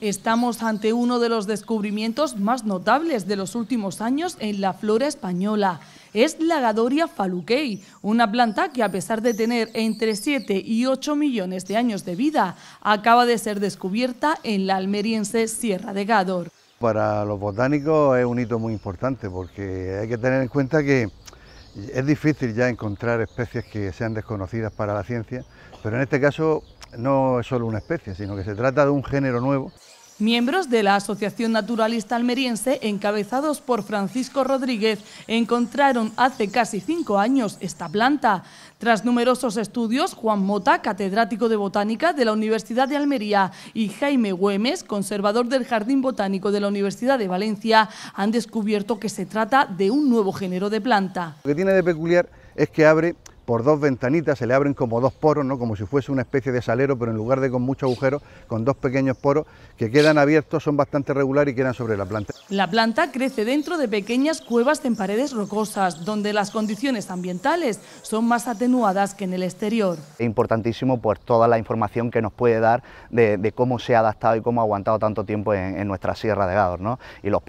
Estamos ante uno de los descubrimientos más notables de los últimos años en la flora española. Es la Gadoria faluquei, una planta que a pesar de tener entre 7 y 8 millones de años de vida, acaba de ser descubierta en la almeriense Sierra de Gador. Para los botánicos es un hito muy importante porque hay que tener en cuenta que es difícil ya encontrar especies que sean desconocidas para la ciencia, pero en este caso no es solo una especie, sino que se trata de un género nuevo. Miembros de la Asociación Naturalista Almeriense, encabezados por Francisco Rodríguez, encontraron hace casi cinco años esta planta. Tras numerosos estudios, Juan Mota, catedrático de botánica de la Universidad de Almería, y Jaime Güemes, conservador del Jardín Botánico de la Universidad de Valencia, han descubierto que se trata de un nuevo género de planta. Lo que tiene de peculiar es que abre por dos ventanitas, se le abren como dos poros, ¿no? como si fuese una especie de salero, pero en lugar de con muchos agujeros, con dos pequeños poros que quedan abiertos, son bastante regulares y quedan sobre la planta. La planta crece dentro de pequeñas cuevas en paredes rocosas, donde las condiciones ambientales son más atenuadas que en el exterior. Es importantísimo por pues, toda la información que nos puede dar de, cómo se ha adaptado y cómo ha aguantado tanto tiempo en, nuestra sierra de Gados, y los,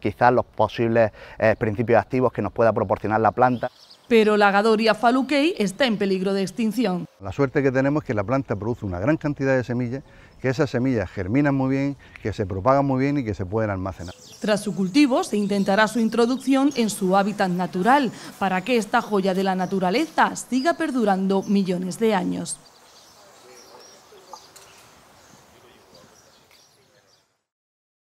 quizás los posibles eh, principios activos que nos pueda proporcionar la planta pero la agadoria faluquei está en peligro de extinción. La suerte que tenemos es que la planta produce una gran cantidad de semillas, que esas semillas germinan muy bien, que se propagan muy bien y que se pueden almacenar. Tras su cultivo se intentará su introducción en su hábitat natural, para que esta joya de la naturaleza siga perdurando millones de años.